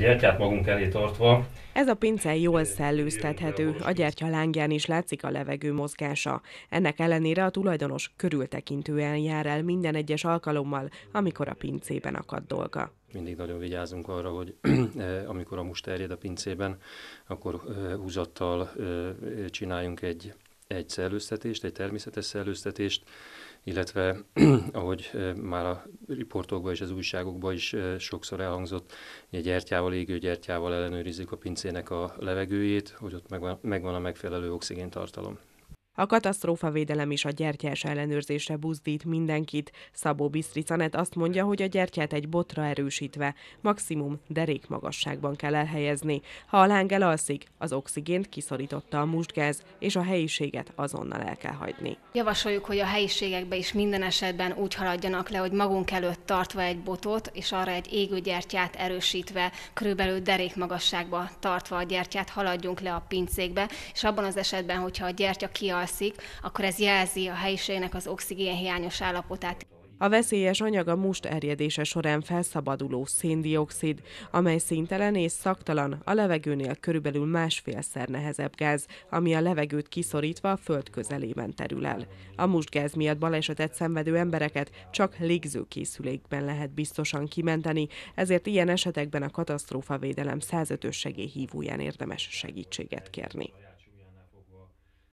gyertyát magunk elé tartva. Ez a pince jól szellőztethető, a gyertya lángján is látszik a levegő mozgása. Ennek ellenére a tulajdonos körültekintően jár el minden egyes alkalommal, amikor a pincében akad dolga. Mindig nagyon vigyázunk arra, hogy eh, amikor a must terjed a pincében, akkor eh, húzattal eh, csináljunk egy, egy szellőztetést, egy természetes szellőztetést, illetve ahogy már a riportokban és az újságokban is sokszor elhangzott, egy gyertyával, égő gyertyával ellenőrizzük a pincének a levegőjét, hogy ott megvan, megvan a megfelelő oxigéntartalom. A védelem és a gyertyás ellenőrzésre buzdít mindenkit. Szabó Bisztricanet azt mondja, hogy a gyertyát egy botra erősítve, maximum derék magasságban kell elhelyezni. Ha a láng elalszik, az oxigént kiszorította a mustgáz, és a helyiséget azonnal el kell hagyni. Javasoljuk, hogy a helyiségekbe is minden esetben úgy haladjanak le, hogy magunk előtt tartva egy botot, és arra egy égő gyertyát erősítve, körülbelül derék magasságba tartva a gyertyát haladjunk le a pincékbe, és abban az esetben, hogyha a gyertya kial alszik, akkor ez jelzi a helyiségnek az oxigén hiányos állapotát. A veszélyes anyag a must erjedése során felszabaduló széndiokszid, amely szintelen és szaktalan, a levegőnél körülbelül másfélszer nehezebb gáz, ami a levegőt kiszorítva a föld közelében terül el. A gáz miatt balesetet szenvedő embereket csak légzőkészülékben lehet biztosan kimenteni, ezért ilyen esetekben a katasztrófavédelem 105-ös segélyhívóján érdemes segítséget kérni.